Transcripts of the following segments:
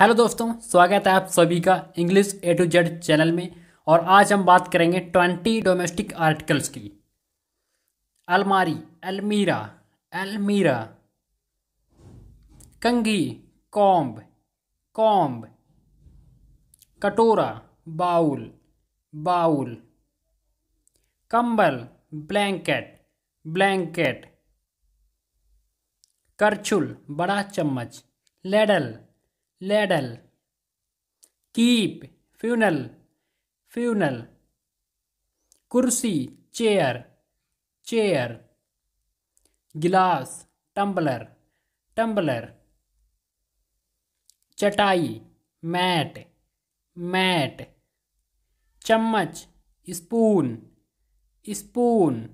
hello दोस्तों स्वागत है आप सभी का English A to Z channel में और आज हम बात करेंगे ट्वेंटी डोमेस्टिक आर्टिकल्स की अलमारी अलमीरा अलमीरा कंगी कॉम्ब कॉम्ब कटोरा बाउल बाउल कंबल ब्लैंकेट ब्लैंकेट करछुल बड़ा चम्मच लेडल लेडल कीप फ्यूनल फ्यूनल कुर्सी चेयर चेयर गिलास टम्बलर टम्बलर चटाई मैट मैट चम्मच स्पून स्पून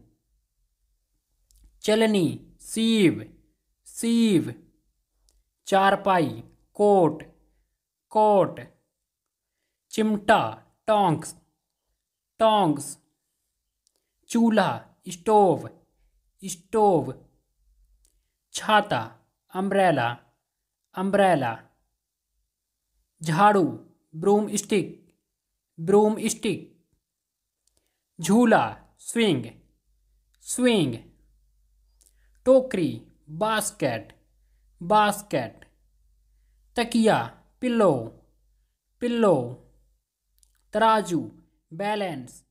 चलनी सीव सीव चारपाई कोट कोट चिमटा टोंक्स टोंग्स चूल्हा स्टोव स्टोव छाता अम्ब्रेला अम्ब्रेला झाड़ू ब्रूम स्टिक ब्रूम स्टिक झूला स्विंग स्विंग टोकरी बास्केट बास्केट तकिया पिल्लो पिल्लो तराजू बैलेंस